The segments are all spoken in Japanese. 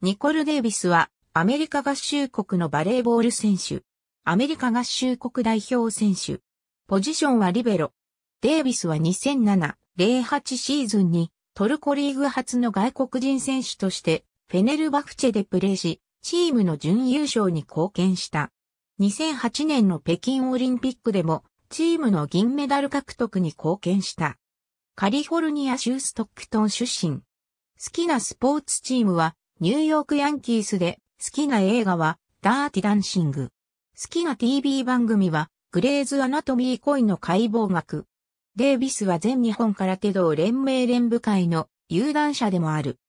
ニコル・デイビスはアメリカ合衆国のバレーボール選手。アメリカ合衆国代表選手。ポジションはリベロ。デイビスは2007、08シーズンにトルコリーグ初の外国人選手としてフェネルバフチェでプレーし、チームの準優勝に貢献した。2008年の北京オリンピックでもチームの銀メダル獲得に貢献した。カリフォルニア州ストックトン出身。好きなスポーツチームはニューヨークヤンキースで好きな映画はダーティダンシング。好きな TV 番組はグレーズアナトミー恋の解剖学。デイビスは全日本空手道連盟連部会の有段者でもある。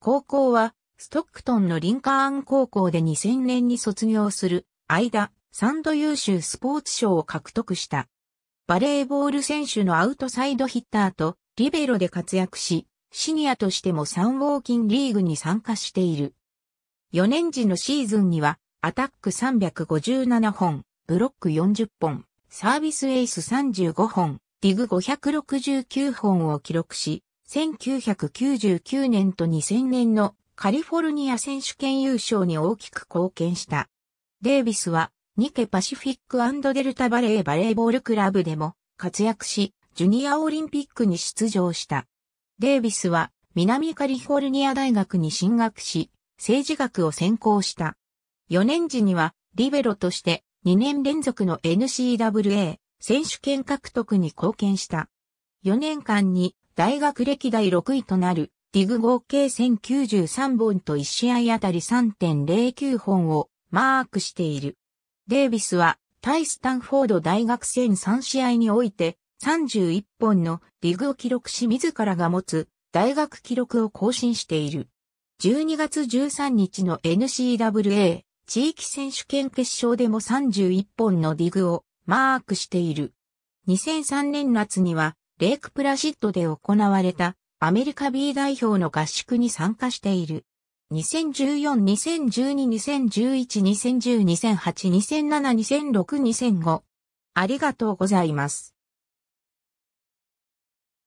高校はストックトンのリンカーン高校で2000年に卒業する間、3度優秀スポーツ賞を獲得した。バレーボール選手のアウトサイドヒッターとリベロで活躍し、シニアとしても3ウォーキンリーグに参加している。4年時のシーズンには、アタック357本、ブロック40本、サービスエース35本、ディグ569本を記録し、1999年と2000年のカリフォルニア選手権優勝に大きく貢献した。デイビスは、ニケパシフィックデルタバレーバレーボールクラブでも活躍し、ジュニアオリンピックに出場した。デイビスは南カリフォルニア大学に進学し、政治学を専攻した。4年時にはリベロとして2年連続の n c w a 選手権獲得に貢献した。4年間に大学歴代6位となるディグ合計1093本と1試合あたり3.09本をマークしている。デイビスは対スタンフォード大学戦3試合において31本のリグを記録し自らが持つ大学記録を更新している。12月13日の NCWA 地域選手権決勝でも31本のディグをマークしている。2003年夏にはレイクプラシッドで行われたアメリカ B 代表の合宿に参加している。2014、2012、2011、2010、2008、2007、2006、2005。ありがとうございます。